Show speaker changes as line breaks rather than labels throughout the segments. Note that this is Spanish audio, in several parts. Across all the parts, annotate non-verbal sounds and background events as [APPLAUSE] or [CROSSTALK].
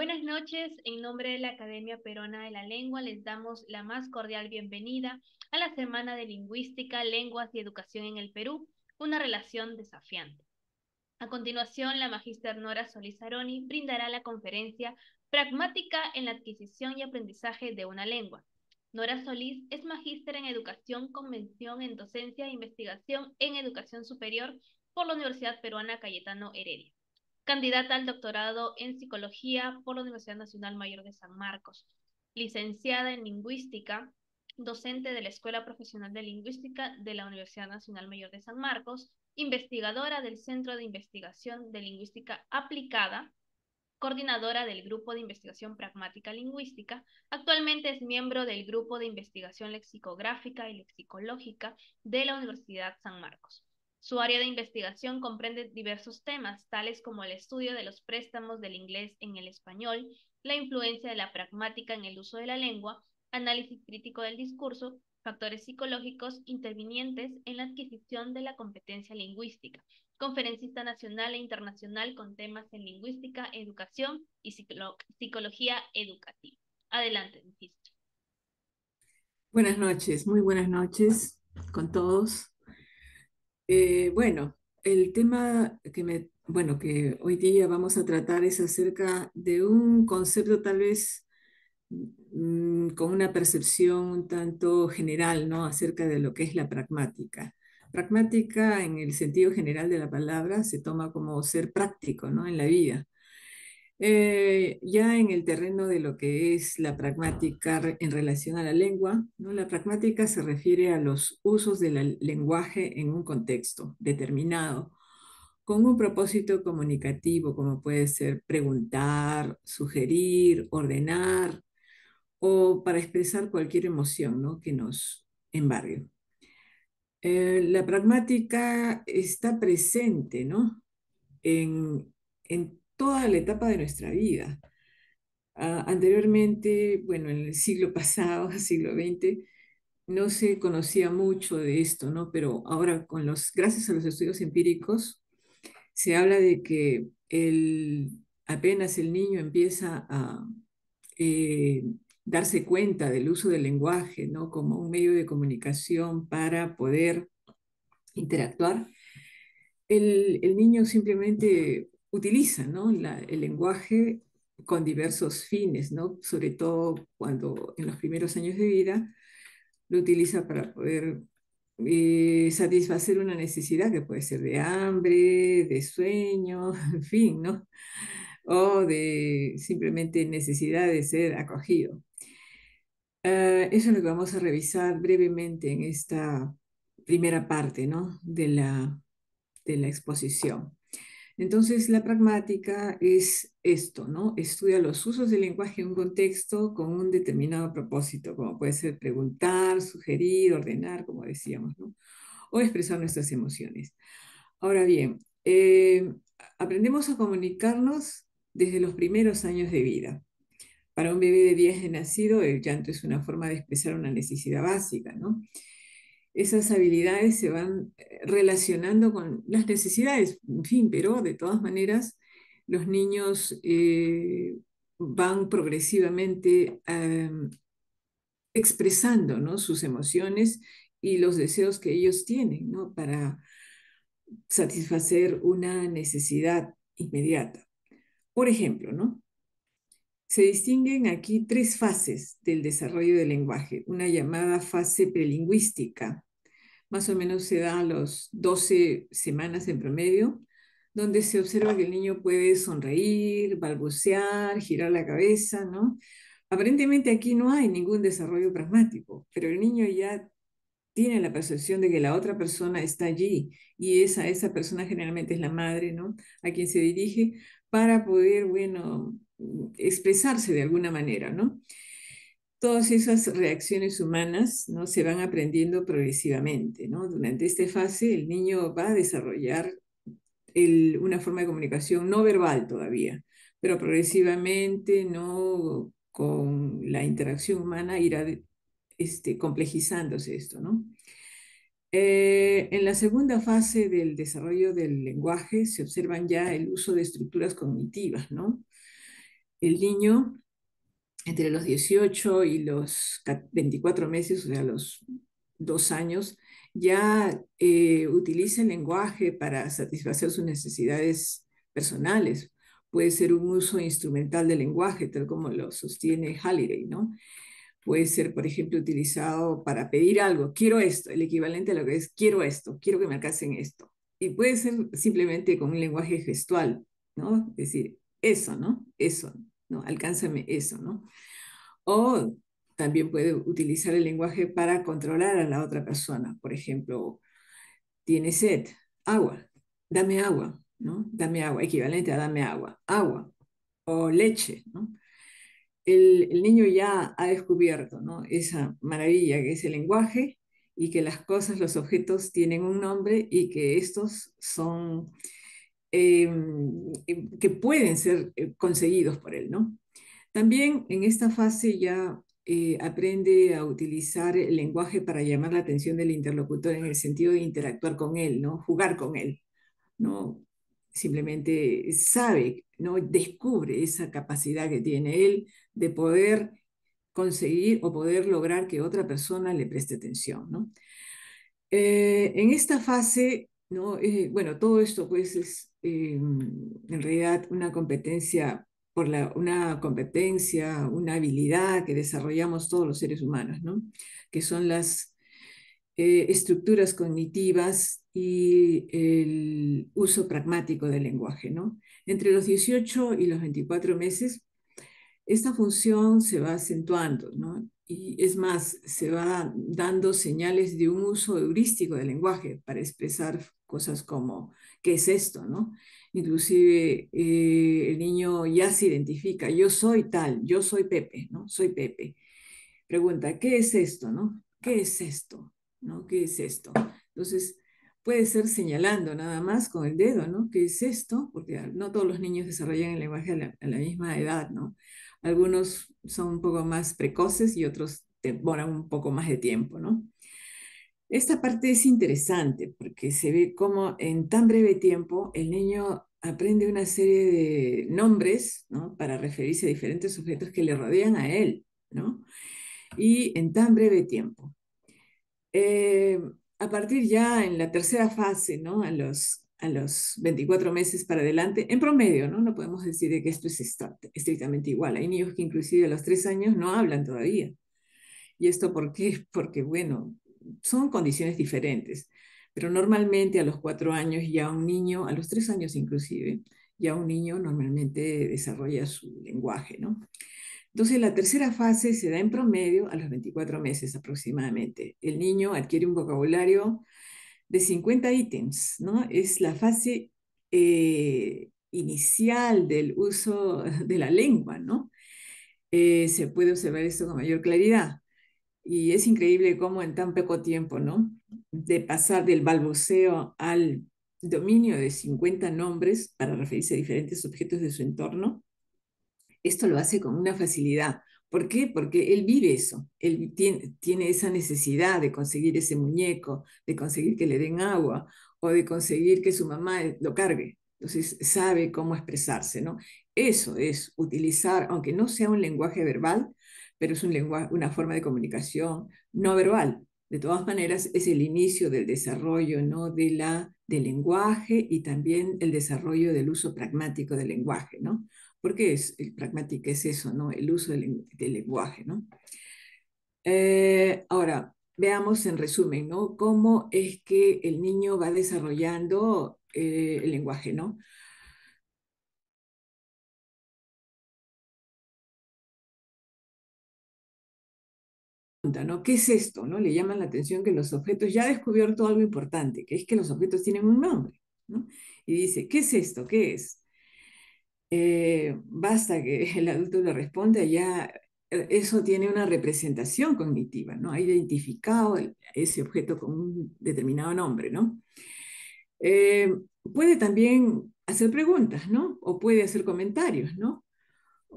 Buenas noches, en nombre de la Academia Peruana de la Lengua les damos la más cordial bienvenida a la Semana de Lingüística, Lenguas y Educación en el Perú, una relación desafiante. A continuación, la magíster Nora Solís Aroni brindará la conferencia Pragmática en la adquisición y aprendizaje de una lengua. Nora Solís es magíster en Educación con mención en Docencia e Investigación en Educación Superior por la Universidad Peruana Cayetano Heredia candidata al doctorado en psicología por la Universidad Nacional Mayor de San Marcos, licenciada en lingüística, docente de la Escuela Profesional de Lingüística de la Universidad Nacional Mayor de San Marcos, investigadora del Centro de Investigación de Lingüística Aplicada, coordinadora del Grupo de Investigación Pragmática Lingüística, actualmente es miembro del Grupo de Investigación Lexicográfica y Lexicológica de la Universidad San Marcos. Su área de investigación comprende diversos temas, tales como el estudio de los préstamos del inglés en el español, la influencia de la pragmática en el uso de la lengua, análisis crítico del discurso, factores psicológicos intervinientes en la adquisición de la competencia lingüística, conferencista nacional e internacional con temas en lingüística, educación y psicología educativa. Adelante, ministro.
Buenas noches, muy buenas noches con todos. Eh, bueno, el tema que me, bueno, que hoy día vamos a tratar es acerca de un concepto tal vez mm, con una percepción un tanto general, ¿no? Acerca de lo que es la pragmática. Pragmática, en el sentido general de la palabra, se toma como ser práctico, ¿no? En la vida. Eh, ya en el terreno de lo que es la pragmática en relación a la lengua, ¿no? la pragmática se refiere a los usos del lenguaje en un contexto determinado, con un propósito comunicativo, como puede ser preguntar, sugerir, ordenar o para expresar cualquier emoción que nos embargue. Eh, la pragmática está presente ¿no? en, en toda la etapa de nuestra vida. anteriormente, bueno, en el siglo pasado, [LAUGHS] siglo XX, no se conocía mucho de esto, ¿no? Pero ahora, con los, gracias a los estudios empíricos, se habla de que el, apenas el niño empieza a eh, darse cuenta del uso del lenguaje, ¿no? Como un medio de comunicación para poder interactuar, el, el niño simplemente utiliza el lenguaje con diversos fines, sobre todo cuando en los primeros años de vida lo utiliza para poder eh, satisfacer una necesidad que puede ser de hambre, de sueño, [LAUGHS] en fin, o de simplemente necesidad de ser acogido. Ah, eso es lo que vamos a revisar brevemente en esta primera parte de la exposición. Entonces, la pragmática es esto, ¿no? Estudia los usos del lenguaje en un contexto con un determinado propósito, como puede ser preguntar, sugerir, ordenar, como decíamos, O expresar nuestras emociones. Ahora bien, eh, aprendemos a comunicarnos desde los primeros años de vida. Para un bebé de 10 de nacido, el llanto es una forma de expresar una necesidad básica, ¿no? esas habilidades se van eh, relacionando con las necesidades, en fin, pero de todas maneras los niños eh, van progresivamente em, expresando sus emociones y los deseos que ellos tienen ¿no? para satisfacer una necesidad inmediata. Por ejemplo, ¿no? Se distinguen aquí tres fases del desarrollo del lenguaje. Una llamada fase prelingüística, más o menos se da a los 12 semanas en promedio, donde se observa que el niño puede sonreír, balbucear, girar la cabeza, ¿no? Aparentemente aquí no hay ningún desarrollo pragmático, pero el niño ya tiene la percepción de que la otra persona está allí y esa, esa persona generalmente es la madre, ¿no? A quien se dirige para poder, bueno, expresarse de alguna manera, ¿no? Todas esas reacciones humanas ¿no? se van aprendiendo progresivamente, ¿no? Durante esta fase el niño va a desarrollar una forma de comunicación no verbal todavía, pero progresivamente, ¿no? Con la interacción humana irá este, complejizándose esto, ¿no? Eh, en la segunda fase del desarrollo del lenguaje se observan ya el uso de estructuras cognitivas, ¿no? el niño entre los 18 y los 24 meses, o sea, los dos años, ya eh, utiliza el lenguaje para satisfacer sus necesidades personales. Puede ser un uso instrumental del lenguaje, tal como lo sostiene Halliday, ¿no? Puede ser, por ejemplo, utilizado para pedir algo, quiero esto, el equivalente a lo que es quiero esto, quiero que me alcancen esto. Y puede ser simplemente con un lenguaje gestual, ¿no? Es decir, eso, ¿no? Eso, ¿no? Alcánzame eso, ¿no? O también puede utilizar el lenguaje para controlar a la otra persona. Por ejemplo, tiene sed, agua, dame agua, ¿no? Dame agua, equivalente a dame agua, agua o leche, ¿no? El, el, niño ya ha descubierto ¿no? esa maravilla que es el lenguaje y que las cosas, los objetos tienen un nombre y que estos son Em, em, que pueden ser eh, conseguidos por él, ¿no? También en esta fase ya eh, aprende a utilizar el lenguaje para llamar la atención del interlocutor en el sentido de interactuar con él, ¿no? Jugar con él, ¿no? Simplemente sabe, ¿no? Descubre esa capacidad que tiene él de poder conseguir o poder lograr que otra persona le preste atención, eh, en esta fase, ¿no? bueno, todo esto pues es Em, en realidad una competencia, por la, una competencia, una habilidad que desarrollamos todos los seres humanos, ¿no? que son las eh, estructuras cognitivas y el uso pragmático del lenguaje. ¿no? Entre los 18 y los 24 meses, esta función se va acentuando, ¿no? y es más, se va dando señales de un uso heurístico del lenguaje para expresar cosas como, ¿qué es esto? ¿no? Inclusive eh, el niño ya se identifica, yo soy tal, yo soy Pepe, ¿no? Soy Pepe. Pregunta, ¿qué es esto? ¿no? ¿Qué es esto? ¿No? ¿Qué es esto? Entonces, puede ser señalando nada más con el dedo, ¿no? ¿Qué es esto? Porque no todos los niños desarrollan el lenguaje a la, a la misma edad, ¿no? Algunos son un poco más precoces y otros demoran un poco más de tiempo, ¿no? Esta parte es interesante porque se ve cómo en tan breve tiempo el niño aprende una serie de nombres ¿no? para referirse a diferentes objetos que le rodean a él, ¿no? Y en tan breve tiempo. Eh, a partir ya en la tercera fase, ¿no? a los a los 24 meses para adelante, en promedio, ¿no? No podemos decir que esto es estrictamente igual. Hay niños que inclusive a los tres años no hablan todavía. ¿Y esto por qué? Porque, bueno, son condiciones diferentes. Pero normalmente a los cuatro años ya un niño, a los tres años inclusive, ya un niño normalmente desarrolla su lenguaje, ¿no? Entonces, la tercera fase se da en promedio a los 24 meses aproximadamente. El niño adquiere un vocabulario de 50 ítems, ¿no? Es la fase eh, inicial del uso [LAUGHS] de la lengua, ¿no? Eh, se puede observar esto con mayor claridad. Y es increíble cómo en tan poco tiempo, ¿no? De pasar del balbuceo al dominio de 50 nombres para referirse a diferentes objetos de su entorno, esto lo hace con una facilidad, ¿Por qué? Porque él vive eso, él tiene, esa necesidad de conseguir ese muñeco, de conseguir que le den agua o de conseguir que su mamá lo cargue. Entonces sabe cómo expresarse, ¿no? Eso es utilizar, aunque no sea un lenguaje verbal, pero es un una forma de comunicación no verbal. De todas maneras, es el inicio del desarrollo ¿no? de la, del lenguaje y también el desarrollo del uso pragmático del lenguaje, ¿no? porque es, el pragmática es eso, ¿no? El uso del, lenguaje, ¿no? Eh, ahora, veamos en resumen, ¿no? Cómo es que el niño va desarrollando eh, el lenguaje, ¿no?
¿Qué es esto? ¿no? Le llaman la atención que los objetos,
ya ha descubierto algo importante, que es que los objetos tienen un nombre, ¿no? Y dice, ¿qué es esto? ¿Qué es? Eh, basta que [LAUGHS] el adulto le responda, ya eh, eso tiene una representación cognitiva, ¿no? Ha identificado ese objeto con un determinado nombre, ¿no? Eh, puede también hacer preguntas, ¿no? O puede hacer comentarios, ¿no?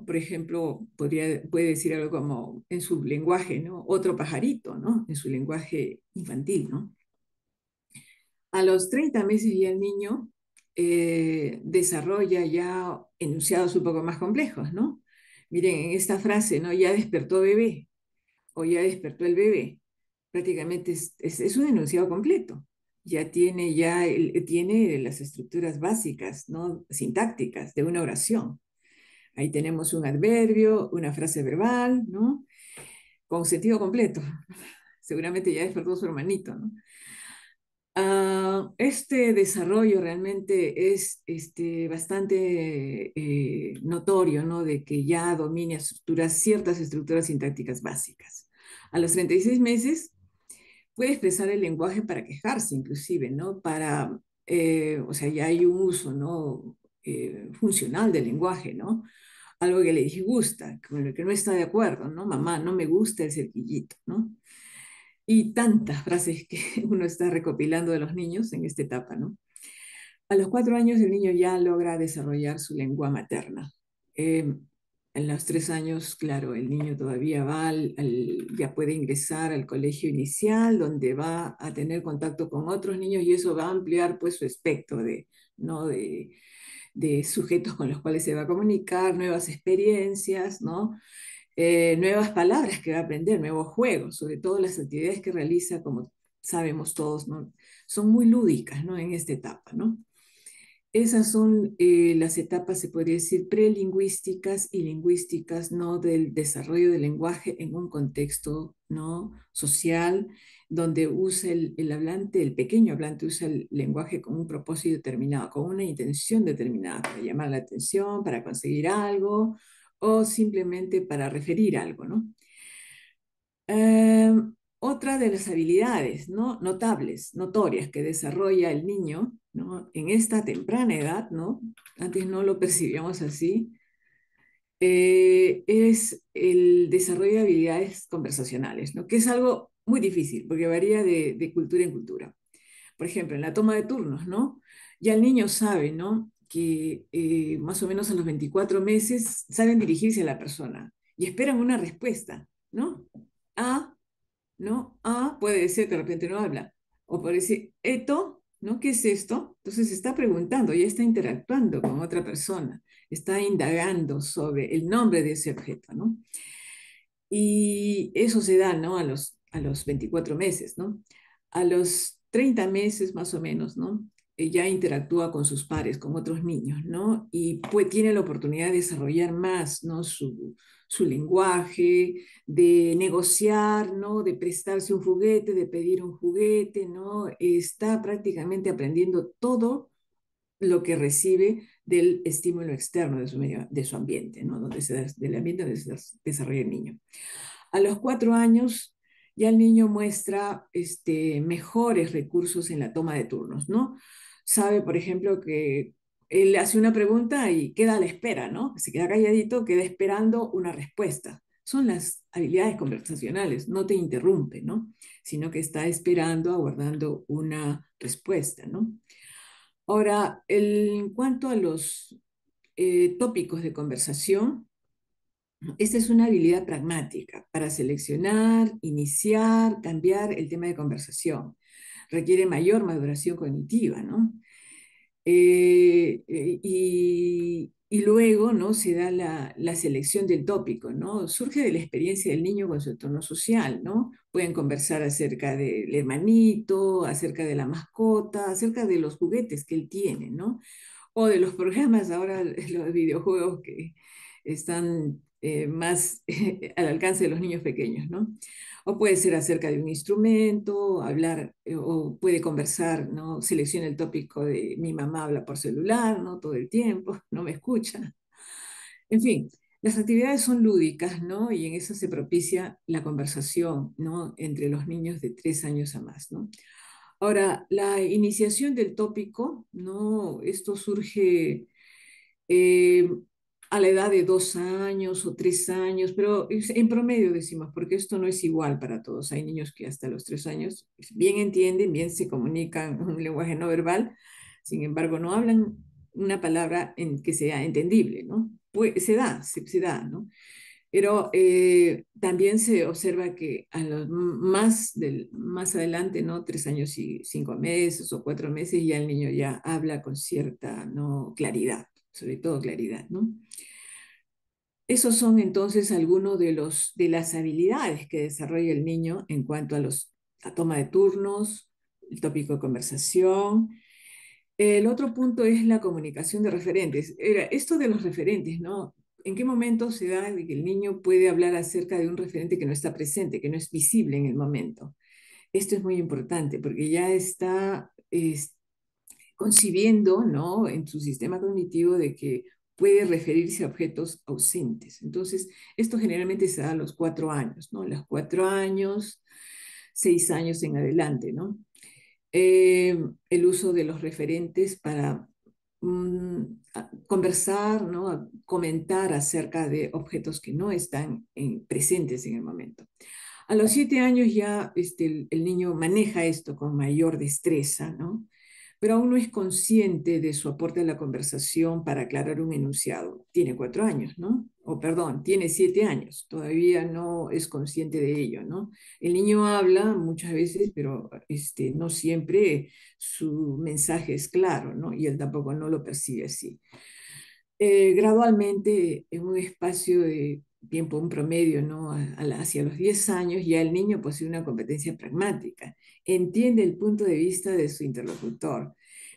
Por ejemplo, podría, puede decir algo como en su lenguaje, ¿no? Otro pajarito, ¿no? En su lenguaje infantil, ¿no? A los 30 meses ya el niño eh, desarrolla ya enunciados un poco más complejos, ¿no? Miren, en esta frase, ¿no? Ya despertó bebé o ya despertó el bebé. Prácticamente es, un enunciado completo. Ya tiene, ya tiene las estructuras básicas, ¿no? Sintácticas de una oración. Ahí tenemos un adverbio, una frase verbal, ¿no? Con sentido completo. [LAUGHS] Seguramente ya despertó su hermanito, ¿no? Ah, este desarrollo realmente es este, bastante eh, notorio, ¿no? De que ya domina ciertas estructuras sintácticas básicas. A los 36 meses puede expresar el lenguaje para quejarse, inclusive, ¿no? Para, eh, o sea, ya hay un uso, ¿no? Eh, funcional del lenguaje, ¿no? Algo que le disgusta, con lo que no está de acuerdo, ¿no? Mamá, no me gusta el cerquillito, ¿no? y tantas frases que [LAUGHS] uno está recopilando de los niños en esta etapa, ¿no? A los cuatro años el niño ya logra desarrollar su lengua materna. Em, en los tres años, claro, el niño todavía va, ya puede ingresar al colegio inicial, donde va a tener contacto con otros niños y eso va a ampliar pues su espectro de, ¿no? de sujetos con los cuales se va a comunicar, nuevas experiencias, ¿no? Eh, nuevas palabras que va a aprender, nuevos juegos, sobre todo las actividades que realiza, como sabemos todos, son muy lúdicas ¿no? en esta etapa. ¿no? Esas son eh, las etapas, se podría decir, prelingüísticas y lingüísticas ¿no? del desarrollo del lenguaje en un contexto ¿no? social, donde usa el, el hablante, el pequeño hablante usa el lenguaje con un propósito determinado, con una intención determinada, para llamar la atención, para conseguir algo, o simplemente para referir algo, ¿no? Em, otra de las habilidades ¿no? notables, notorias que desarrolla el niño en esta temprana edad, ¿no? antes no lo percibíamos así, eh, es el desarrollo de habilidades conversacionales, ¿no? que es algo muy difícil porque varía de, de cultura en cultura. Por ejemplo, en la toma de turnos, ¿no? ya el niño sabe ¿no? que eh, más o menos a los 24 meses saben dirigirse a la persona y esperan una respuesta, ¿no? A, ¿no? A puede ser que de repente no habla. O puede decir, esto, ¿no? ¿Qué es esto? Entonces está preguntando, ya está interactuando con otra persona, está indagando sobre el nombre de ese objeto, ¿no? Y eso se da, ¿no? A los, a los 24 meses, ¿no? A los 30 meses más o menos, ¿no? ella interactúa con sus pares, con otros niños, ¿no? Y pues, tiene la oportunidad de desarrollar más, ¿no? Su, lenguaje, de negociar, ¿no? De prestarse un juguete, de pedir un juguete, ¿no? Está prácticamente aprendiendo todo lo que recibe del estímulo externo de su, medio, de su ambiente, ¿no? Donde se, del ambiente donde se desarrolla el niño. A los cuatro años ya el niño muestra este, mejores recursos en la toma de turnos, ¿no? Sabe, por ejemplo, que él hace una pregunta y queda a la espera, ¿no? Se queda calladito, queda esperando una respuesta. Son las habilidades conversacionales, no te interrumpe, ¿no? Sino que está esperando, aguardando una respuesta, ¿no? Ahora, en cuanto a los eh, tópicos de conversación, esta es una habilidad pragmática para seleccionar, iniciar, cambiar el tema de conversación. Requiere mayor maduración cognitiva, ¿no? Eh, eh, y, luego, ¿no? Se da la, la, selección del tópico, ¿no? Surge de la experiencia del niño con su entorno social, ¿no? Pueden conversar acerca del hermanito, acerca de la mascota, acerca de los juguetes que él tiene, ¿no? O de los programas, ahora [LAUGHS] los videojuegos que están eh, más eh, al alcance de los niños pequeños, ¿no? O puede ser acerca de un instrumento, hablar, eh, o puede conversar, ¿no? Selecciona el tópico de mi mamá habla por celular, ¿no? Todo el tiempo, [LAUGHS] no me escucha. En fin, las actividades son lúdicas, ¿no? Y en eso se propicia la conversación, ¿no? Entre los niños de tres años a más, ¿no? Ahora, la iniciación del tópico, ¿no? Esto surge eh, a la edad de dos años o tres años, pero en promedio decimos, porque esto no es igual para todos. Hay niños que hasta los tres años bien entienden, bien se comunican [LAUGHS] un lenguaje no verbal, sin embargo no hablan una palabra en que sea entendible, ¿no? Pues se da, se, se da, ¿no? Pero eh, también se observa que a los más, del, más adelante, ¿no? Tres años y cinco meses o cuatro meses, ya el niño ya habla con cierta ¿no? claridad sobre todo claridad, ¿no? Esos son entonces algunos de, los, de las habilidades que desarrolla el niño en cuanto a los, la toma de turnos, el tópico de conversación. El otro punto es la comunicación de referentes. Era esto de los referentes, ¿no? ¿En qué momento se da de que el niño puede hablar acerca de un referente que no está presente, que no es visible en el momento? Esto es muy importante porque ya está, concibiendo ¿no? en su sistema cognitivo de que puede referirse a objetos ausentes. Entonces, esto generalmente se da a los cuatro años, ¿no? Los cuatro años, seis años en adelante, ¿no? Eh, el uso de los referentes para mm, conversar, ¿no? comentar acerca de objetos que no están presentes en el momento. A los siete años ya este, el, el, niño maneja esto con mayor destreza, ¿no? pero aún no es consciente de su aporte a la conversación para aclarar un enunciado. Tiene cuatro años, ¿no? O perdón, tiene siete años, todavía no es consciente de ello, ¿no? El niño habla muchas veces, pero este, no siempre su mensaje es claro, ¿no? Y él tampoco no lo percibe así. Eh, gradualmente, en un espacio de tiempo, un promedio, ¿no? hacia los 10 años ya el niño posee una competencia pragmática, entiende el punto de vista de su interlocutor,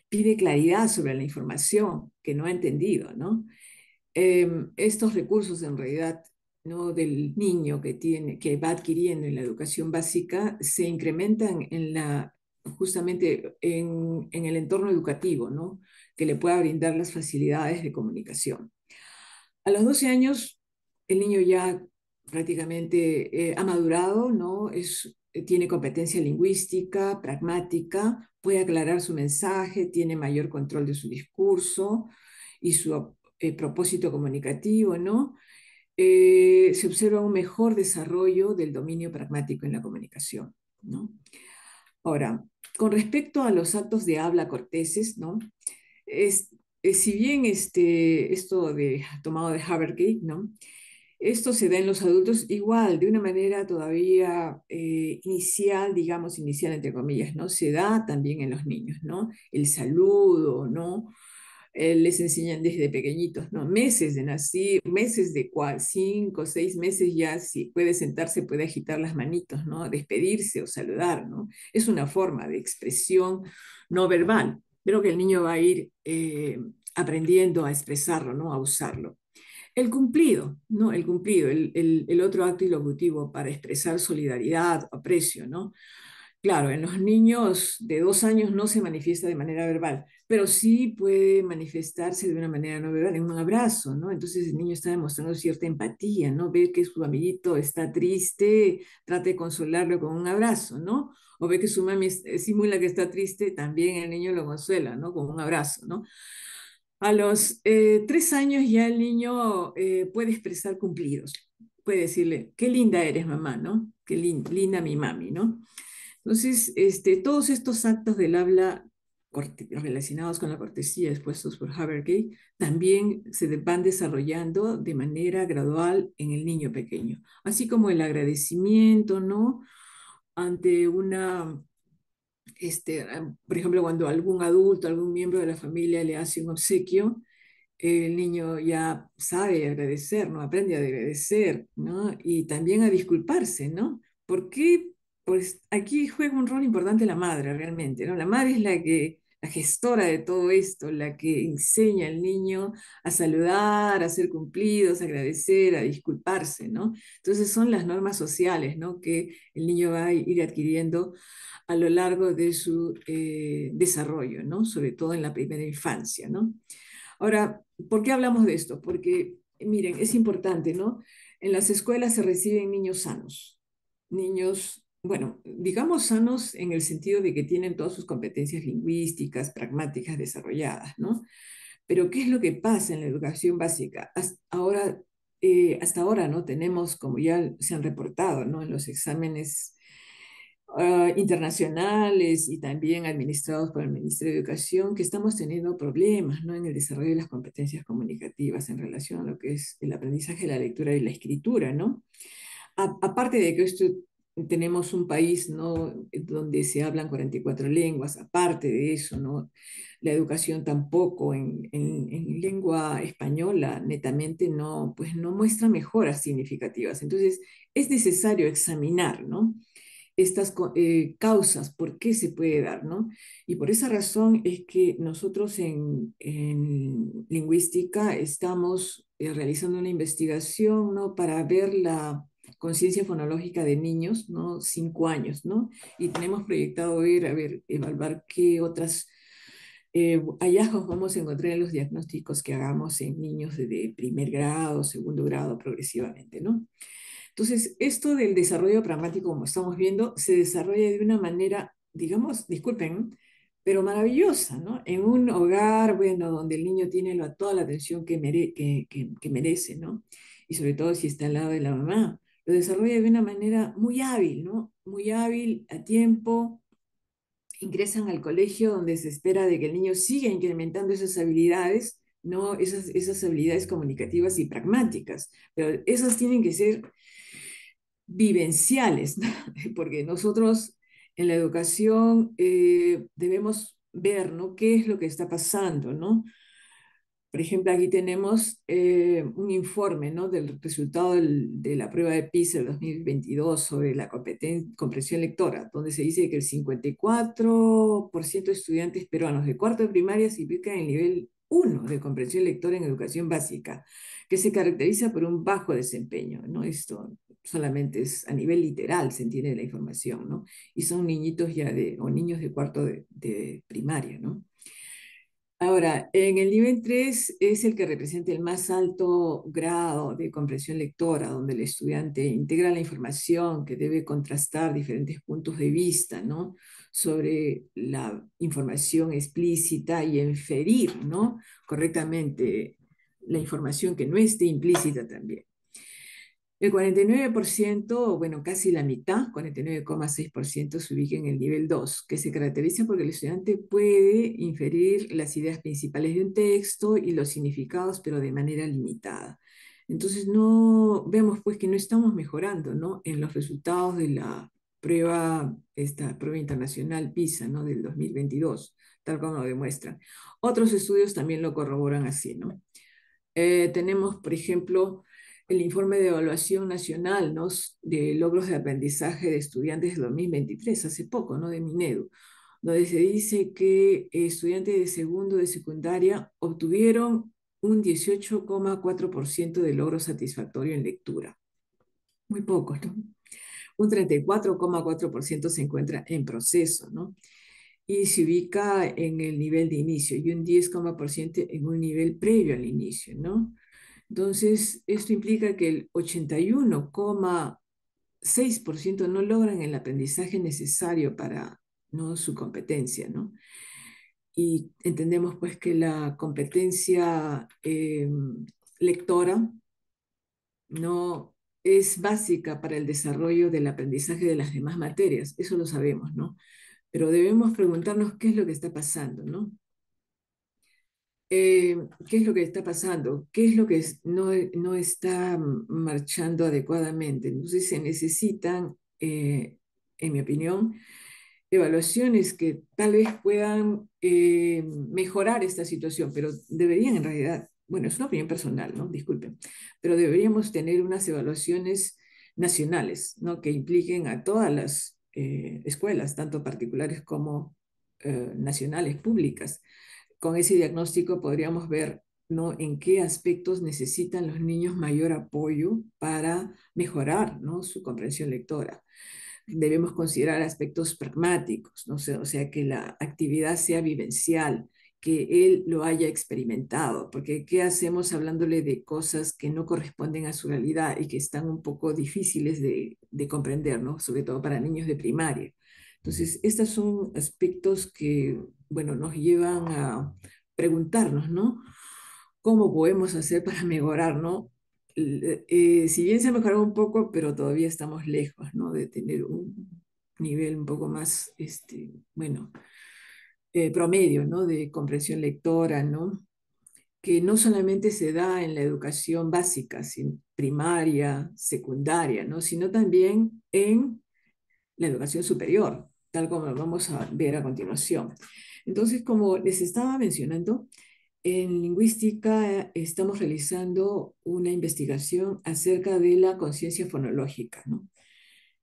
pide claridad sobre la información que no ha entendido, ¿no? Em, estos recursos en realidad ¿no? del niño que, tiene, que va adquiriendo en la educación básica se incrementan en la, justamente en, el entorno educativo, ¿no? que le pueda brindar las facilidades de comunicación. A los 12 años el niño ya prácticamente eh, ha madurado, ¿no? Es, eh, tiene competencia lingüística, pragmática, puede aclarar su mensaje, tiene mayor control de su discurso y su eh, propósito comunicativo, ¿no? se observa un mejor desarrollo del dominio pragmático en la comunicación, ¿no? Ahora, con respecto a los actos de habla corteses, ¿no? Es, si bien este, esto de, tomado de Habergate, ¿no? Esto se da en los adultos igual, de una manera todavía eh, inicial, digamos, inicial entre comillas, ¿no? Se da también en los niños, ¿no? El saludo, ¿no? Eh, les enseñan desde pequeñitos, ¿no? Meses de nacido, meses de cual, cinco, seis meses ya, si puede sentarse, puede agitar las manitos, ¿no? Despedirse o saludar, ¿no? Es una forma de expresión no verbal, pero que el niño va a ir eh, aprendiendo a expresarlo, ¿no? A usarlo. El cumplido, ¿no? El cumplido, el, el, otro acto ilocutivo para expresar solidaridad, aprecio, ¿no? Claro, en los niños de dos años no se manifiesta de manera verbal, pero sí puede manifestarse de una manera no verbal, en un abrazo, ¿no? Entonces el niño está demostrando cierta empatía, ¿no? Ve que su amiguito está triste, trate de consolarlo con un abrazo, ¿no? O ve que su mami simula que está triste, también el niño lo consuela, ¿no? Con un abrazo, ¿no? A los eh, tres años ya el niño eh, puede expresar cumplidos, puede decirle, qué linda eres mamá, ¿no? Qué linda mi mami, ¿no? Entonces, este, todos estos actos del habla relacionados con la cortesía expuestos por Habergate también se van desarrollando de manera gradual en el niño pequeño, así como el agradecimiento, ¿no? Ante una este, por ejemplo, cuando algún adulto, algún miembro de la familia le hace un obsequio, el niño ya sabe agradecer, ¿no? Aprende a agradecer, ¿no? Y también a disculparse, ¿no? porque Pues aquí juega un rol importante la madre realmente, ¿no? La madre es la que gestora de todo esto, la que enseña al niño a saludar, a ser cumplidos, a agradecer, a disculparse, ¿no? Entonces son las normas sociales, ¿no? Que el niño va a ir adquiriendo a lo largo de su eh, desarrollo, ¿no? Sobre todo en la primera infancia, ¿no? Ahora, ¿por qué hablamos de esto? Porque, miren, es importante, ¿no? En las escuelas se reciben niños sanos, niños bueno, digamos sanos en el sentido de que tienen todas sus competencias lingüísticas, pragmáticas desarrolladas, ¿no? Pero ¿qué es lo que pasa en la educación básica? Hasta ahora, eh, hasta ahora ¿no? Tenemos, como ya se han reportado, ¿no? En los exámenes ah, internacionales y también administrados por el Ministerio de Educación, que estamos teniendo problemas, ¿no? En el desarrollo de las competencias comunicativas en relación a lo que es el aprendizaje de la lectura y la escritura, ¿no? aparte de que esto tenemos un país ¿no? donde se hablan 44 lenguas, aparte de eso, ¿no? la educación tampoco en, lengua española netamente no, pues no muestra mejoras significativas. Entonces es necesario examinar ¿no? estas eh, causas, por qué se puede dar. ¿no? Y por esa razón es que nosotros en, lingüística estamos eh, realizando una investigación ¿no? para ver la conciencia fonológica de niños, ¿no? Cinco años, ¿no? Y tenemos proyectado ir a ver, evaluar qué otras eh, hallazgos vamos a encontrar en los diagnósticos que hagamos en niños de primer grado, segundo grado, progresivamente, ¿no? Entonces, esto del desarrollo pragmático, como estamos viendo, se desarrolla de una manera, digamos, disculpen, pero maravillosa, ¿no? En un hogar, bueno, donde el niño tiene toda la atención que, que merece, ¿no? Y sobre todo si está al lado de la mamá lo desarrolla de una manera muy hábil, ¿no? Muy hábil, a tiempo, ingresan al colegio donde se espera de que el niño siga incrementando esas habilidades, ¿no? Esas, esas habilidades comunicativas y pragmáticas, pero esas tienen que ser vivenciales, [LAUGHS] porque nosotros en la educación eh, debemos ver, ¿no? ¿Qué es lo que está pasando, ¿no? Por ejemplo, aquí tenemos eh, un informe ¿no? del resultado de la prueba de PISA 2022 sobre la comprensión lectora, donde se dice que el 54% de estudiantes peruanos de cuarto de primaria se implican en nivel 1 de comprensión lectora en educación básica, que se caracteriza por un bajo desempeño. ¿no? Esto solamente es a nivel literal, se entiende la información, ¿no? y son niñitos ya de, o niños de cuarto de, de primaria. ¿no? Ahora, en el nivel 3 es el que representa el más alto grado de comprensión lectora, donde el estudiante integra la información que debe contrastar diferentes puntos de vista, ¿no? Sobre la información explícita y inferir, ¿no? Correctamente la información que no esté implícita también. El 49%, bueno, casi la mitad, 49,6% se ubica en el nivel 2, que se caracteriza porque el estudiante puede inferir las ideas principales de un texto y los significados, pero de manera limitada. Entonces, no vemos pues que no estamos mejorando, ¿no? En los resultados de la prueba, esta prueba internacional PISA, ¿no? Del 2022, tal como lo demuestran. Otros estudios también lo corroboran así, ¿no? Eh, tenemos, por ejemplo, el informe de evaluación nacional de logros de aprendizaje de estudiantes de 2023, hace poco, ¿no? de Minedu, donde se dice que eh, estudiantes de segundo de secundaria obtuvieron un 18,4% de logro satisfactorio en lectura. Muy poco, ¿no? Un 34,4% se encuentra en proceso, ¿no? y se ubica en el nivel de inicio y un 10,% en un nivel previo al inicio, ¿no? Entonces, esto implica que el 81,6% no logran el aprendizaje necesario para su competencia, ¿no? Y entendemos pues que la competencia em, lectora no es básica para el desarrollo del aprendizaje de las demás materias, eso lo sabemos, ¿no? Pero debemos preguntarnos qué es lo que está pasando, ¿no? Eh, qué es lo que está pasando, qué es lo que no, está marchando adecuadamente. Entonces se necesitan, eh, en mi opinión, evaluaciones que tal vez puedan eh, mejorar esta situación, pero deberían en realidad, bueno, es una opinión personal, ¿no? Disculpen, pero deberíamos tener unas evaluaciones nacionales, Que impliquen a todas las escuelas, tanto particulares como nacionales, públicas, con ese diagnóstico podríamos ver ¿no? en qué aspectos necesitan los niños mayor apoyo para mejorar ¿no? su comprensión lectora. Debemos considerar aspectos pragmáticos, ¿no? o sea, que la actividad sea vivencial, que él lo haya experimentado, porque ¿qué hacemos hablándole de cosas que no corresponden a su realidad y que están un poco difíciles de, comprender, sobre todo para niños de primaria? Entonces, estos son aspectos que, bueno, nos llevan a preguntarnos, ¿no? ¿Cómo podemos hacer para [LAUGHS] mejorar, ¿no? Eh, eh, si bien se ha mejorado un poco, pero todavía estamos lejos, ¿no? De tener un nivel un poco más, este, bueno, eh, promedio, ¿no? De comprensión lectora, ¿no? Que no solamente se da en la educación básica, sin primaria, secundaria, ¿no? Sino también en la educación superior, tal como vamos a ver a continuación. Entonces, como les estaba mencionando, en lingüística eh, estamos realizando una investigación acerca de la conciencia fonológica. ¿no?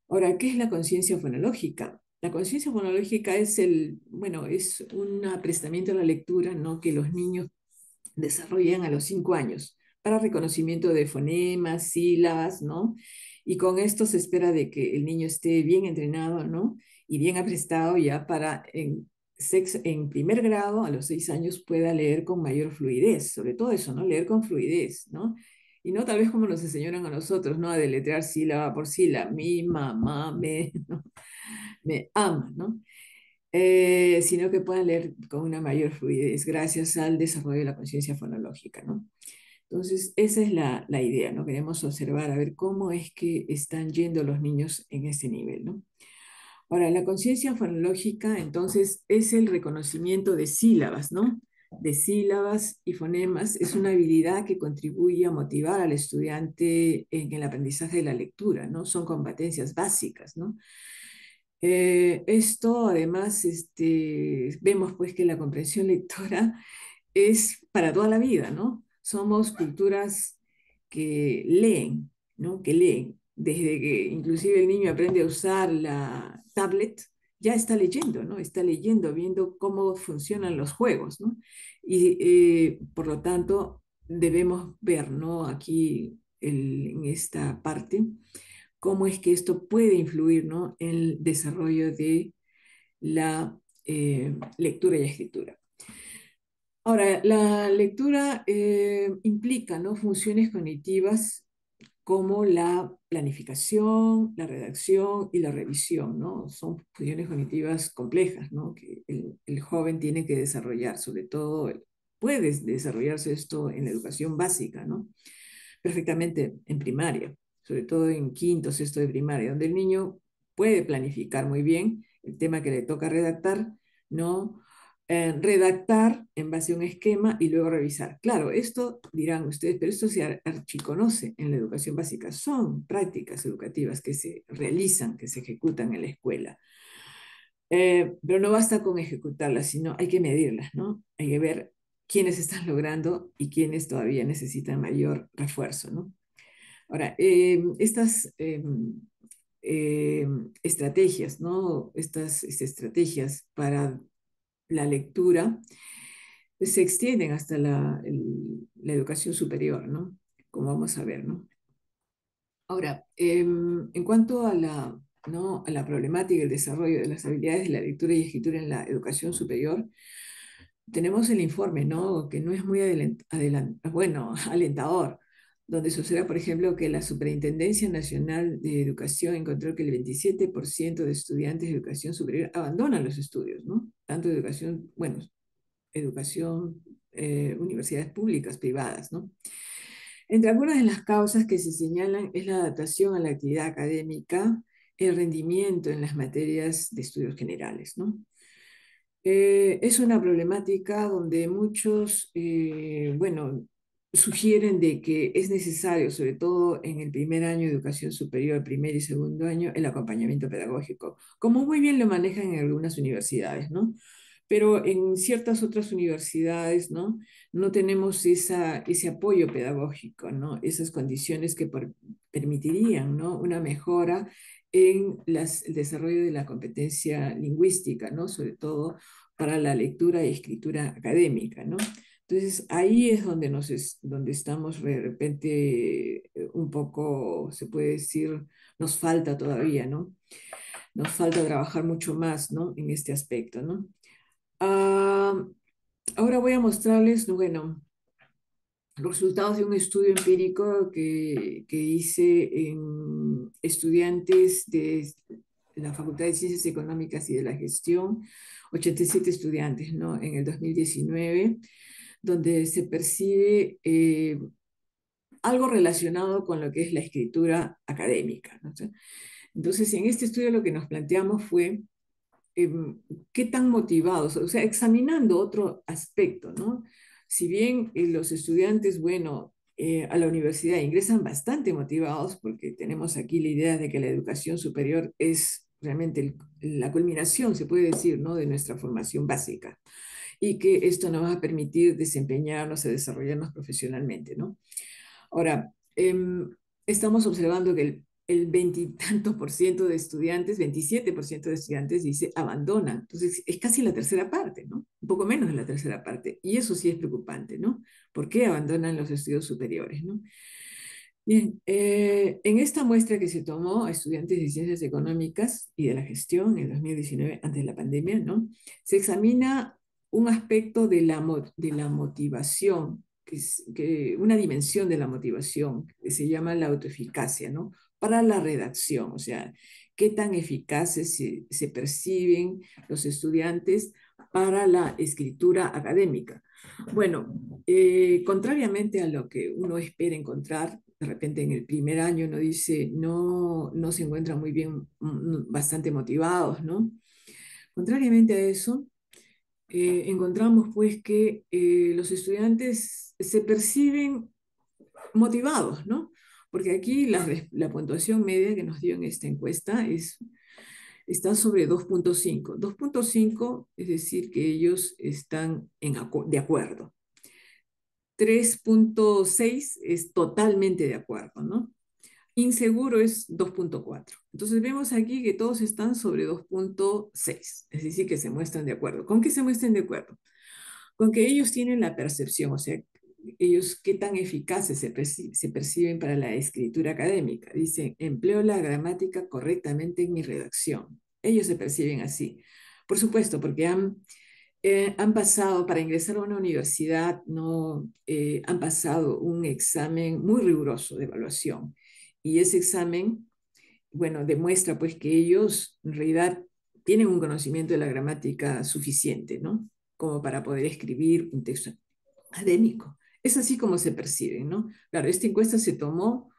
Ahora, ¿qué es la conciencia fonológica? La conciencia fonológica es, el, bueno, es un aprestamiento a la lectura ¿no? que los niños desarrollan a los cinco años para reconocimiento de fonemas, sílabas, ¿no? Y con esto se espera de que el niño esté bien entrenado, ¿no? Y bien aprestado ya para en, sex en primer grado, a los seis años, pueda leer con mayor fluidez, sobre todo eso, ¿no? Leer con fluidez, ¿no? Y no tal vez como nos enseñaron a nosotros, ¿no? A deletrear sílaba por sílaba. Mi mamá me, [LAUGHS] me ama, ¿no? Eh, sino que pueda leer con una mayor fluidez gracias al desarrollo de la conciencia fonológica, ¿no? Entonces, esa es la, idea, ¿no? Queremos observar a ver cómo es que están yendo los niños en ese nivel, ¿no? Ahora, la conciencia fonológica, entonces, es el reconocimiento de sílabas, ¿no? De sílabas y fonemas es una habilidad que contribuye a motivar al estudiante en el aprendizaje de la lectura, ¿no? Son competencias básicas, ¿no? Eh, esto, además, este, vemos pues que la comprensión lectora es para toda la vida, ¿no? somos culturas que leen, ¿no? Que leen. Desde que inclusive el niño aprende a usar la tablet, ya está leyendo, ¿no? Está leyendo, viendo cómo funcionan los juegos, ¿no? Y eh, por lo tanto, debemos ver, ¿no? Aquí en esta parte, cómo es que esto puede influir, ¿no? En el desarrollo de la eh, lectura y escritura. Ahora, la lectura eh, implica ¿no? funciones cognitivas como la planificación, la redacción y la revisión, ¿no? Son funciones cognitivas complejas, ¿no? Que el, el joven tiene que desarrollar, sobre todo puede desarrollarse esto en la educación básica, ¿no? Perfectamente en primaria, sobre todo en quinto, sexto de primaria, donde el niño puede planificar muy bien el tema que le toca redactar, ¿no? Eh, redactar en base a un esquema y luego revisar. Claro, esto dirán ustedes, pero esto se archiconoce en la educación básica. Son prácticas educativas que se realizan, que se ejecutan en la escuela. Eh, pero no basta con ejecutarlas, sino hay que medirlas, ¿no? Hay que ver quiénes están [LAUGHS] logrando y quiénes todavía necesitan mayor refuerzo, ¿no? Ahora, em, estas... Em, em, estrategias, ¿no? estas, estrategias para la lectura, se extienden hasta la, educación superior, ¿no? Como vamos a ver, ¿no? Ahora, em, en cuanto a la, ¿no? a la problemática y el desarrollo de las habilidades de la lectura y escritura en la educación superior, tenemos el informe, ¿no? Que no es muy bueno, [LAUGHS] alentador donde suceda, por ejemplo, que la Superintendencia Nacional de Educación encontró que el 27% de estudiantes de educación superior abandonan los estudios, ¿no? Tanto educación, bueno, educación, eh, universidades públicas, privadas, ¿no? Entre algunas de las causas que se señalan es la adaptación a la actividad académica, el rendimiento en las materias de estudios generales, ¿no? Eh, es una problemática donde muchos, eh, bueno, sugieren de que es necesario, sobre todo en el primer año de educación superior, primer y segundo año, el acompañamiento pedagógico, como muy bien lo manejan en algunas universidades, ¿no? Pero en ciertas otras universidades, ¿no? No tenemos ese apoyo pedagógico, ¿no? Esas condiciones que permitirían, ¿no? Una mejora en el desarrollo de la competencia lingüística, ¿no? Sobre todo para la lectura y escritura académica, ¿no? Entonces, ahí es donde, nos donde estamos de repente eh, un poco, se puede decir, nos falta todavía, ¿no? Nos falta trabajar mucho más, ¿no? En este aspecto, ¿no? ahora voy a mostrarles, bueno, los resultados de un estudio empírico que, que hice en estudiantes de la Facultad de Ciencias Económicas y de la Gestión, 87 estudiantes, ¿no? En el 2019 donde se percibe eh, algo relacionado con lo que es la escritura académica. Entonces, en este estudio lo que nos planteamos fue em, qué tan motivados, o sea, examinando otro aspecto, ¿no? Si bien eh, los estudiantes, bueno, eh, a la universidad ingresan bastante motivados porque tenemos aquí la idea de que la educación superior es realmente la culminación, se puede decir, ¿no? de nuestra formación básica y que esto nos va a permitir desempeñarnos y desarrollarnos profesionalmente, ¿no? Ahora, em, estamos observando que el el veintitantos por ciento de estudiantes, 27 por ciento de estudiantes dice abandona. Entonces es casi la tercera parte, ¿no? Un poco menos de la tercera parte. Y eso sí es preocupante, ¿no? ¿Por qué abandonan los estudios superiores, ¿no? Bien, eh, en esta muestra que se tomó a estudiantes de ciencias económicas y de la gestión en 2019, antes de la pandemia, ¿no? Se examina un aspecto de la, de la motivación, que una dimensión de la motivación, que se llama la autoeficacia, ¿no? Para la redacción, o sea, qué tan eficaces se, perciben los estudiantes para la escritura académica. Bueno, eh, contrariamente a lo que uno espera encontrar, de repente en el primer año uno dice, no, no se encuentran muy bien, mm, bastante motivados, ¿no? Contrariamente a eso, eh, encontramos pues que eh, los estudiantes se perciben motivados, ¿no? Porque aquí la, puntuación media que nos dio en esta encuesta es, está sobre 2.5. 2.5 es decir que ellos están en, de acuerdo. 3.6 es totalmente de acuerdo, ¿no? inseguro es 2.4. Entonces vemos aquí que todos están sobre 2.6, es decir, que se muestran de acuerdo. ¿Con qué se muestran de acuerdo? Con que ellos tienen la percepción, o sea, ellos qué tan eficaces se, perciben para la escritura académica. Dicen, empleo la gramática correctamente en mi redacción. Ellos se perciben así. Por supuesto, porque han, eh, pasado, para ingresar a una universidad, no, eh, han pasado un examen muy riguroso de evaluación y ese examen, bueno, demuestra pues que ellos en realidad tienen un conocimiento de la gramática suficiente, ¿no? Como para poder escribir un texto académico. Es así como se percibe, ¿no? Claro, esta encuesta se tomó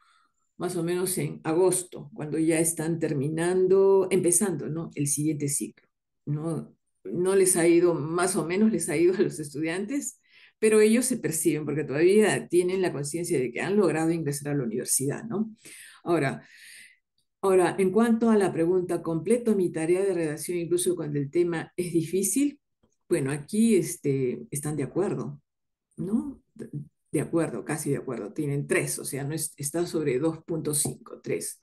más o menos en agosto, cuando ya están terminando, empezando, ¿no? El siguiente ciclo, ¿no? No les ha ido, más o menos les ha ido a los estudiantes pero ellos se perciben porque todavía tienen la conciencia de que han logrado ingresar a la universidad, ¿no? Ahora, ahora, en cuanto a la pregunta, ¿completo mi tarea de redacción incluso cuando el tema es difícil? Bueno, aquí este, están de acuerdo, ¿no? De acuerdo, casi de acuerdo, tienen tres, o sea, no está sobre 2.5, tres.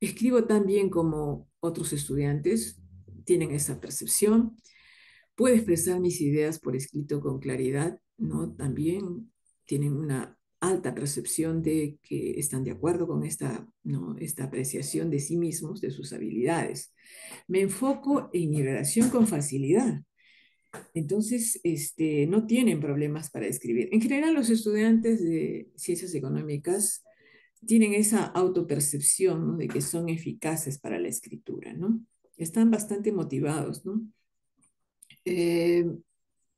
Escribo también como otros estudiantes tienen esa percepción. Puedo expresar mis ideas por escrito con claridad también tienen una alta percepción de que están de acuerdo con esta, ¿no? esta apreciación de sí mismos, de sus habilidades. Me enfoco en mi relación con facilidad. Entonces, este, no tienen problemas para escribir. En general, los estudiantes de ciencias económicas tienen esa autopercepción de que son eficaces para la escritura, ¿no? Están bastante motivados, ¿no? Eh,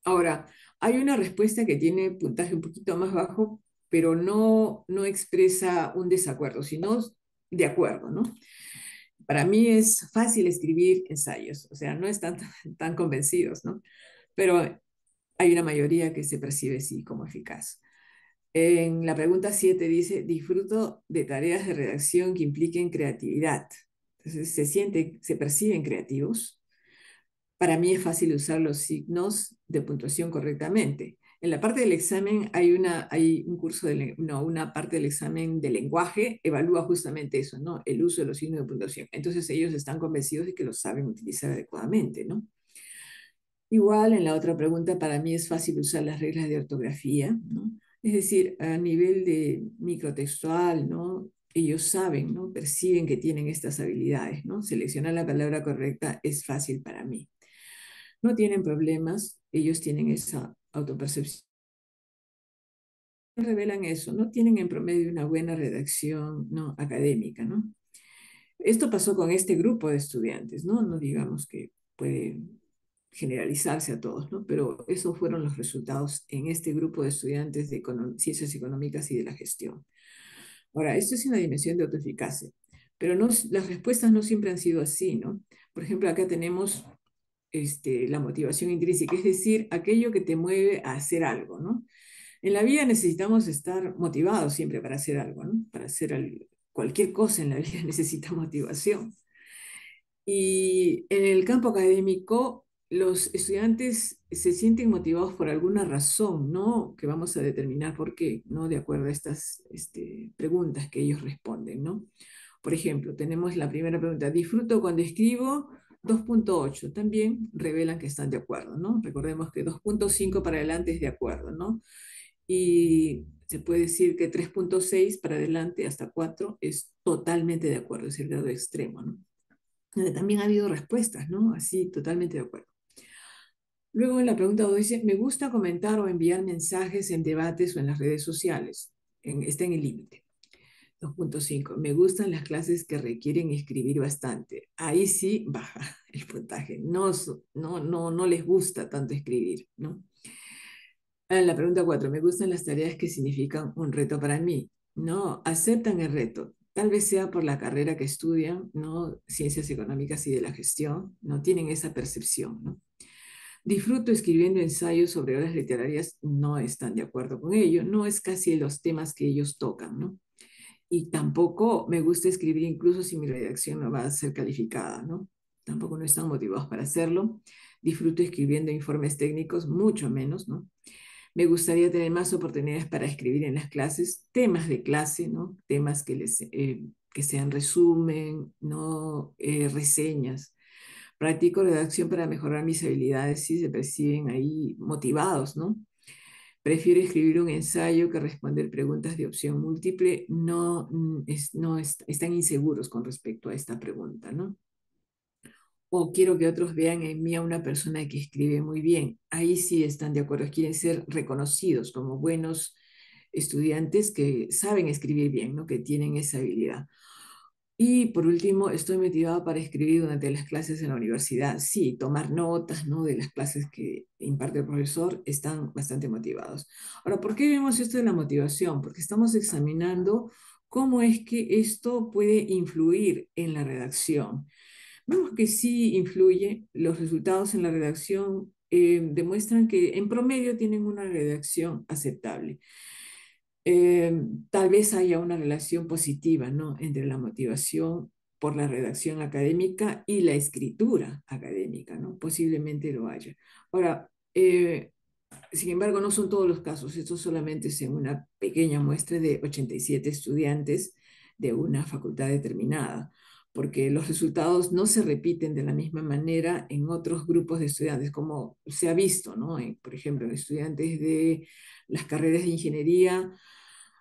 ahora, hay una respuesta que tiene puntaje un poquito más bajo, pero no, expresa un desacuerdo, sino de acuerdo, ¿no? Para mí es fácil escribir ensayos, o sea, no están tan convencidos, ¿no? Pero hay una mayoría que se percibe sí como eficaz. En la pregunta 7 dice, disfruto de tareas de redacción que impliquen creatividad. Entonces, se siente, se perciben creativos. Para mí es fácil usar los signos de puntuación correctamente. En la parte del examen hay, una, hay un curso, de, no, una parte del examen de lenguaje evalúa justamente eso, ¿no? El uso de los signos de puntuación. Entonces ellos están convencidos de que lo saben utilizar adecuadamente, ¿no? Igual en la otra pregunta, para mí es fácil usar las reglas de ortografía, ¿no? Es decir, a nivel de microtextual, ¿no? Ellos saben, ¿no? Perciben que tienen estas habilidades, ¿no? Seleccionar la palabra correcta es fácil para mí no tienen problemas, ellos tienen esa autopercepción. Revelan eso, no tienen en promedio una buena redacción ¿no? académica, ¿no? Esto pasó con este grupo de estudiantes, ¿no? No digamos que puede generalizarse a todos, Pero esos fueron los resultados en este grupo de estudiantes de ciencias económicas y de la gestión. Ahora, esto es una dimensión de autoeficacia, pero no, las respuestas no siempre han sido así, ¿no? Por ejemplo, acá tenemos este, la motivación intrínseca, es decir, aquello que te mueve a hacer algo, En la vida necesitamos estar motivados siempre para hacer algo, Para hacer cualquier cosa en la vida [LAUGHS] necesita motivación. Y en el campo académico, los estudiantes se sienten motivados por alguna razón, ¿no? Que vamos a determinar por qué, ¿no? De acuerdo a estas este, preguntas que ellos responden, ¿no? Por ejemplo, tenemos la primera pregunta, ¿disfruto cuando escribo? 2.8 también revelan que están de acuerdo, ¿no? Recordemos que 2.5 para adelante es de acuerdo, ¿no? Y se puede decir que 3.6 para adelante hasta 4 es totalmente de acuerdo, es el grado extremo, ¿no? También ha habido respuestas, ¿no? Así, totalmente de acuerdo. Luego en la pregunta 2 dice, me gusta comentar o enviar mensajes en debates o en las redes sociales. En, está en el límite. 2.5. Me gustan las clases que requieren escribir bastante. Ahí sí baja [LAUGHS] el puntaje. No, no, no, no les gusta tanto escribir, ¿no? Ah, la pregunta 4. Me gustan las tareas que significan un reto para mí. No, aceptan el reto. Tal vez sea por la carrera que estudian, ¿no? Ciencias económicas y de la gestión. No tienen esa percepción, ¿no? Disfruto escribiendo ensayos sobre obras literarias. No están de acuerdo con ello. No es casi los temas que ellos tocan, ¿no? y tampoco me gusta escribir incluso si mi redacción no va a ser calificada, ¿no? Tampoco no están motivados para hacerlo. Disfruto escribiendo informes técnicos, mucho menos, ¿no? Me gustaría tener más oportunidades para escribir en las clases, temas de clase, ¿no? Temas que, les, eh, que sean resumen, no eh, reseñas. Practico redacción para mejorar mis habilidades si se perciben ahí motivados, ¿no? Prefiero escribir un ensayo que responder preguntas de opción múltiple. No, mm, no están inseguros con respecto a esta pregunta, ¿no? O quiero que otros vean en mí a una persona que escribe muy bien. Ahí sí están de acuerdo, quieren ser reconocidos como buenos estudiantes que saben escribir bien, ¿no? que tienen esa habilidad. Y por último, estoy motivado para escribir durante las clases en la universidad. Sí, tomar notas ¿no? de las clases que imparte el profesor, están bastante motivados. Ahora, ¿por qué vemos esto de la motivación? Porque estamos examinando cómo es que esto puede influir en la redacción. Vemos que sí influye, los resultados en la redacción eh, demuestran que en promedio tienen una redacción aceptable. Eh, tal vez haya una relación positiva ¿no? entre la motivación por la redacción académica y la escritura académica, ¿no? posiblemente lo haya. Ahora, eh, sin embargo, no son todos los casos, esto solamente es en una pequeña muestra de 87 estudiantes de una facultad determinada porque los resultados no se repiten de la misma manera en otros grupos de estudiantes, como se ha visto, ¿no? Eh, por ejemplo, en estudiantes de las carreras de ingeniería,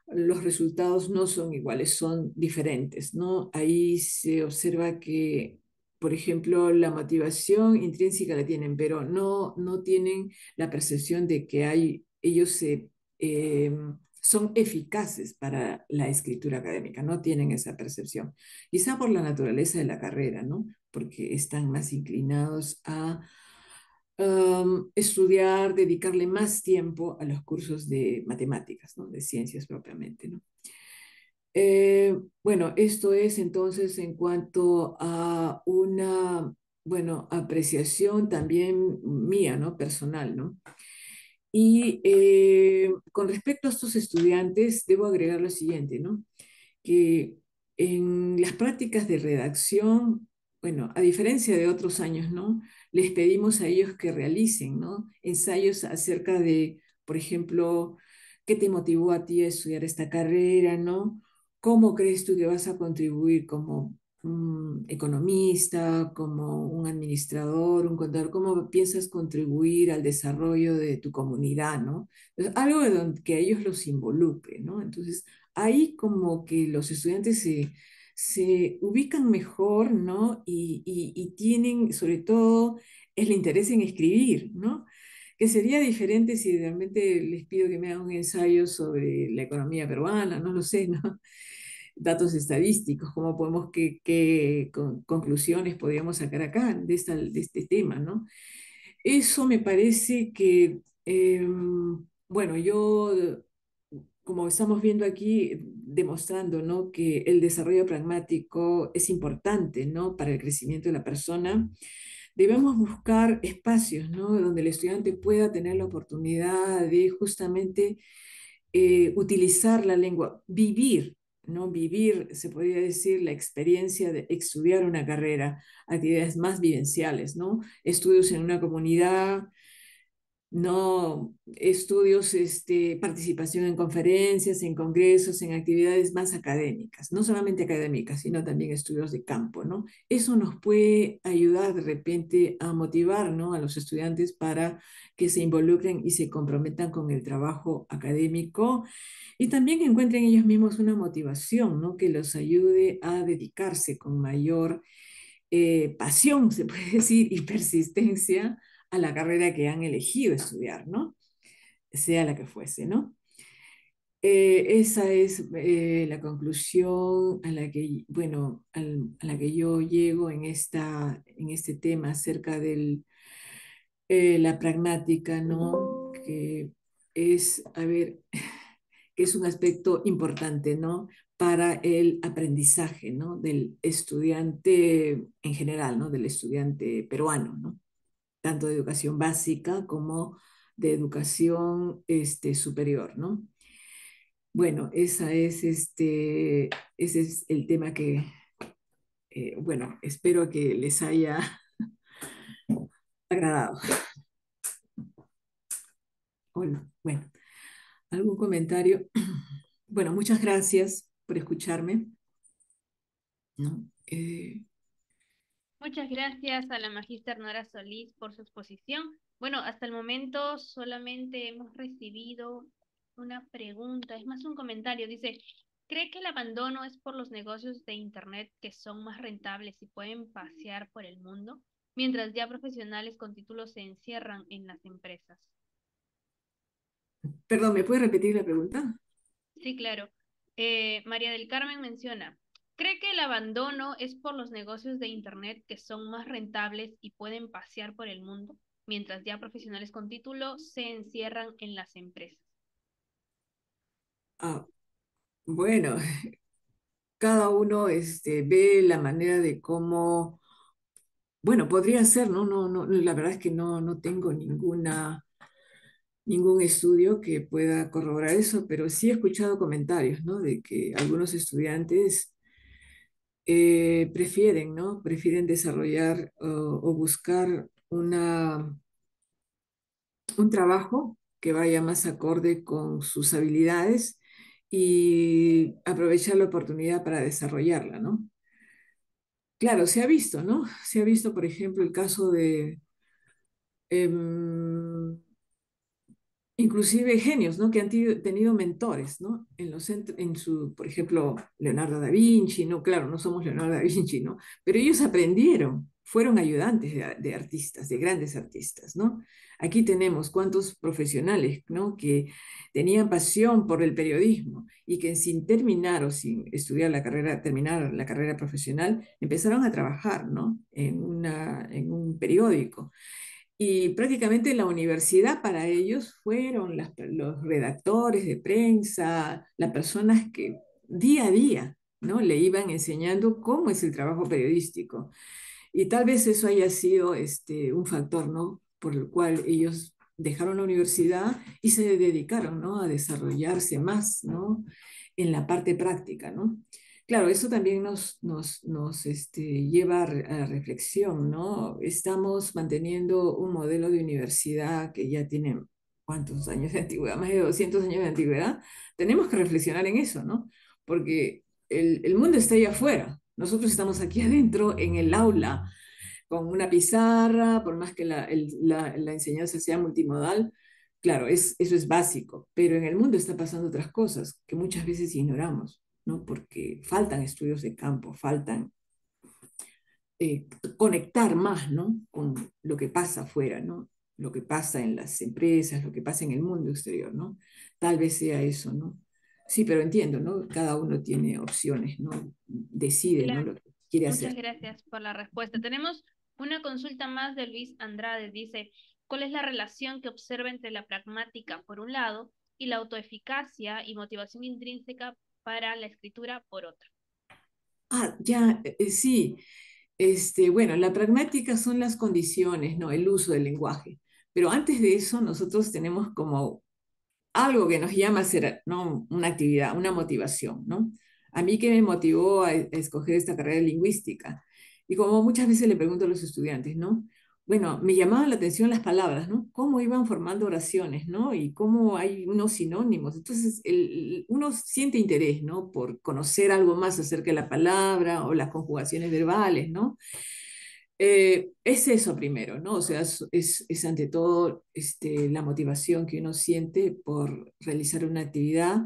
los resultados no son iguales, son diferentes, ¿no? Ahí se observa que, por ejemplo, la motivación intrínseca la tienen, pero no, no tienen la percepción de que hay, ellos se... Eh, son eficaces para la escritura académica, no tienen esa percepción. Quizá por la naturaleza de la carrera, ¿no? Porque están más inclinados a um, estudiar, dedicarle más tiempo a los cursos de matemáticas, ¿no? De ciencias propiamente, ¿no? Eh, bueno, esto es entonces en cuanto a una, bueno, apreciación también mía, ¿no? Personal, ¿no? Y eh, con respecto a estos estudiantes, debo agregar lo siguiente, ¿no? Que en las prácticas de redacción, bueno, a diferencia de otros años, ¿no? Les pedimos a ellos que realicen, ¿no? Ensayos acerca de, por ejemplo, qué te motivó a ti a estudiar esta carrera, ¿no? ¿Cómo crees tú que vas a contribuir como economista, como un administrador, un contador, cómo piensas contribuir al desarrollo de tu comunidad, ¿no? algo que a ellos los involucre, ¿no? Entonces, ahí como que los estudiantes se, se ubican mejor, ¿no? Y, y, y, tienen, sobre todo, el interés en escribir, ¿no? que sería diferente si realmente les pido que me hagan un ensayo sobre la economía peruana, no lo sé, ¿no? datos estadísticos, cómo podemos, qué, conclusiones podríamos sacar acá de, este tema, ¿no? Eso me parece que, em, bueno, yo, como estamos viendo aquí, demostrando, ¿no? Que el desarrollo pragmático es importante, ¿no? Para el crecimiento de la persona debemos buscar espacios ¿no? donde el estudiante pueda tener la oportunidad de justamente eh, utilizar la lengua, vivir ¿no? vivir, se podría decir, la experiencia de estudiar una carrera, actividades más vivenciales, ¿no? estudios en una comunidad, ¿no? Estudios, este, participación en conferencias, en congresos, en actividades más académicas, no solamente académicas, sino también estudios de campo, ¿no? Eso nos puede ayudar de repente a motivar, ¿no? A los estudiantes para que se involucren y se comprometan con el trabajo académico y también encuentren ellos mismos una motivación, ¿no? Que los ayude a dedicarse con mayor eh, pasión, se puede [LAUGHS] decir, y persistencia a la carrera que han elegido estudiar, ¿no? Sea la que fuese, ¿no? Eh, esa es eh, la conclusión a la que, bueno, a la que yo llego en, esta, en este tema acerca de eh, la pragmática, ¿no? Que es, a ver, [LAUGHS] que es un aspecto importante, ¿no? Para el aprendizaje, ¿no? Del estudiante en general, ¿no? Del estudiante peruano, ¿no? tanto de educación básica como de educación este, superior, ¿no? Bueno, esa es este, ese es el tema que, eh, bueno, espero que les haya [LAUGHS] agradado. Hola, bueno, ¿algún comentario? [CLEARS THROAT] Bueno, muchas gracias por escucharme. ¿no? Eh,
Muchas gracias a la magíster Nora Solís por su exposición. Bueno, hasta el momento solamente hemos recibido una pregunta, es más un comentario. Dice, ¿cree que el abandono es por los negocios de Internet que son más rentables y pueden pasear por el mundo, mientras ya profesionales con títulos se encierran en las empresas?
Perdón, ¿me puede repetir la pregunta?
Sí, claro. Eh, María del Carmen menciona, cree que el abandono es por los negocios de Internet que son más rentables y pueden pasear por el mundo, mientras ya profesionales con título se encierran en las empresas. Ah,
bueno, [LAUGHS] cada uno este, ve la manera de cómo, bueno, podría ser, ¿no? No, no, la verdad es que no, no tengo ninguna, ningún estudio que pueda corroborar eso, pero sí he escuchado comentarios, ¿no? De que algunos estudiantes eh, prefieren, ¿no? Prefieren desarrollar o buscar una, un trabajo que vaya más acorde con sus habilidades y aprovechar la oportunidad para desarrollarla, ¿no? Claro, se ha visto, ¿no? Se ha visto, por ejemplo, el caso de... Em, inclusive genios, ¿no? Que han tenido mentores, ¿no? En, los, en su, por ejemplo, Leonardo da Vinci, ¿no? Claro, no somos Leonardo da Vinci, ¿no? Pero ellos aprendieron, fueron ayudantes de, artistas, de grandes artistas, ¿no? Aquí tenemos cuantos profesionales, ¿no? Que tenían pasión por el periodismo y que sin terminar o sin estudiar la carrera, terminar la carrera profesional, empezaron a trabajar, ¿no? En, una, en un periódico y prácticamente la universidad para ellos fueron los redactores de prensa, las personas que día a día ¿no? le iban enseñando cómo es el trabajo periodístico. Y tal vez eso haya sido este, un factor ¿no? por el cual ellos dejaron la universidad y se dedicaron a desarrollarse más en la parte práctica. ¿no? Claro, eso también nos, nos, nos este, lleva a, la reflexión, ¿no? Estamos manteniendo un modelo de universidad que ya tiene cuántos años de antigüedad, más de 200 años de antigüedad. Tenemos que reflexionar en eso, ¿no? Porque el, mundo está allá afuera, nosotros estamos aquí adentro en el aula, con una pizarra, por más que la, enseñanza sea multimodal, claro, eso es básico, pero en el mundo está pasando otras cosas que muchas veces ignoramos. ¿no? porque faltan estudios de campo, faltan eh, conectar más ¿no? con lo que pasa afuera, ¿no? lo que pasa en las empresas, lo que pasa en el mundo exterior, ¿no? Tal vez sea eso, ¿no? Sí, pero entiendo, ¿no? Cada uno tiene opciones, ¿no? Decide, ¿no? Lo que quiere hacer. Muchas
gracias por la respuesta. Tenemos una consulta más de Luis Andrade. Dice, ¿cuál es la relación que observa entre la pragmática, por un lado, y la autoeficacia y motivación intrínseca para la escritura por otra.
Ah, ya, eh, eh, sí. Este, bueno, la pragmática son las condiciones, ¿no? El uso del lenguaje. Pero antes de eso, nosotros tenemos como algo que nos llama a hacer una actividad, una motivación, ¿no? A mí ¿qué me motivó a, escoger esta carrera lingüística. Y como muchas veces le pregunto a los estudiantes, ¿no? bueno, me llamaban la atención las palabras, ¿no? Cómo iban formando oraciones, ¿no? Y cómo hay unos sinónimos. Entonces, uno siente interés, ¿no? Por conocer algo más acerca de la palabra o las conjugaciones verbales, ¿no? Eh, es eso primero, ¿no? O sea, es, ante todo este, la motivación que uno siente por realizar una actividad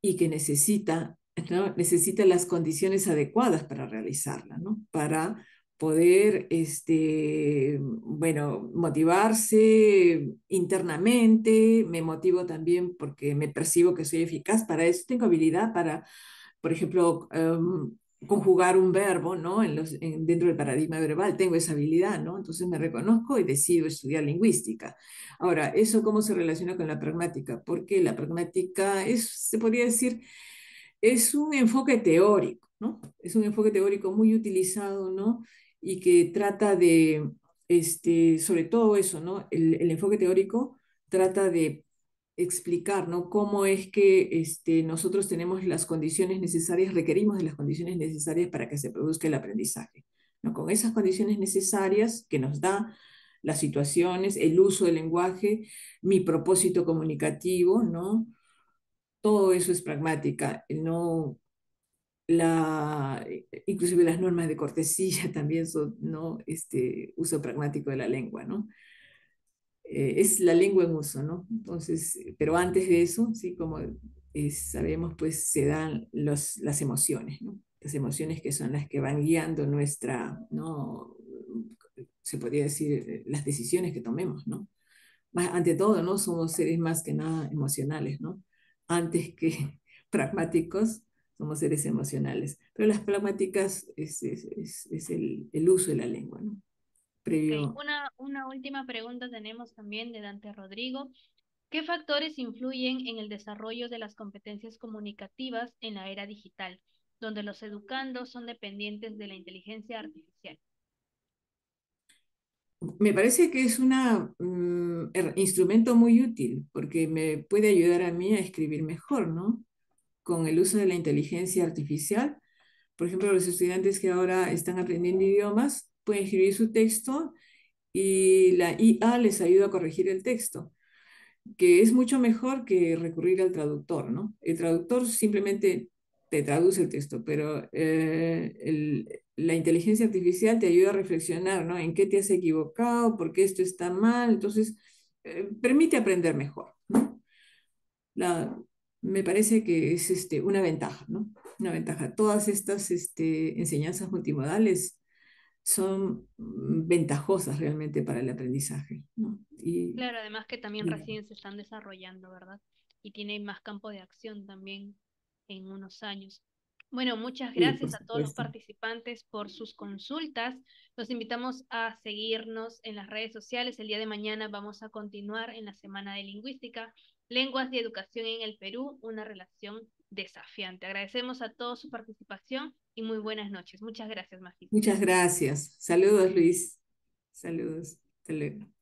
y que necesita, ¿no? Necesita las condiciones adecuadas para realizarla, ¿no? Para poder este, bueno, motivarse internamente, me motivo también porque me percibo que soy eficaz, para eso tengo habilidad para, por ejemplo, em, conjugar un verbo, ¿no? En los, dentro del paradigma verbal, tengo esa habilidad, ¿no? Entonces me reconozco y decido estudiar lingüística. Ahora, ¿eso cómo se relaciona con la pragmática? Porque la pragmática es, se podría decir, es un enfoque teórico, ¿no? Es un enfoque teórico muy utilizado, ¿no? Y que trata de este, sobre todo eso, ¿no? El, enfoque teórico trata de explicar, ¿no? Cómo es que este, nosotros tenemos las condiciones necesarias, requerimos de las condiciones necesarias para que se produzca el aprendizaje. ¿no? Con esas condiciones necesarias que nos da las situaciones, el uso del lenguaje, mi propósito comunicativo, ¿no? Todo eso es pragmática, no la, eh, inclusive las normas de cortesía [LAUGHS] también son ¿no? este uso pragmático de la lengua, ¿no? Eh, es la lengua en uso, ¿no? Entonces, eh, pero antes de eso, sí, como sabemos, pues se dan las emociones, Las emociones que son las que van guiando nuestra, ¿no? Se podría decir, las decisiones que tomemos, ¿no? ante todo, ¿no? Somos seres más que nada emocionales, Antes que [LAUGHS] pragmáticos, somos seres emocionales. Pero las pragmáticas es, el, uso de la lengua, ¿no? Una,
una última pregunta tenemos también de Dante Rodrigo. ¿Qué factores influyen en el desarrollo de las competencias comunicativas en la era digital, donde los educandos son dependientes de la inteligencia artificial?
Me parece que es un mm, instrumento muy útil porque me puede ayudar a mí a escribir mejor, ¿no? con el uso de la inteligencia artificial. Por ejemplo, los estudiantes que ahora están aprendiendo idiomas pueden escribir su texto y la IA les ayuda a corregir el texto, que es mucho mejor que recurrir al traductor, ¿no? El traductor simplemente te traduce el texto, pero eh, la inteligencia artificial te ayuda a reflexionar, ¿no? En qué te has equivocado, por qué esto está mal, entonces eh, permite aprender mejor, La, me parece que es este, una ventaja, ¿no? Una ventaja. Todas estas este, enseñanzas multimodales son mm, ventajosas realmente para el aprendizaje. Y, claro,
además que también recién se están desarrollando, ¿verdad? Y tienen más campo de acción también en unos años. Bueno, muchas gracias a todos los participantes por sus consultas. Los invitamos a seguirnos en las redes sociales. El día de mañana vamos a continuar en la Semana de Lingüística. Lenguas y Educación en el Perú, una relación desafiante. Agradecemos a todos su participación y muy buenas noches. Muchas gracias, Mati. Muchas
gracias.
Saludos, Luis. Saludos. Hasta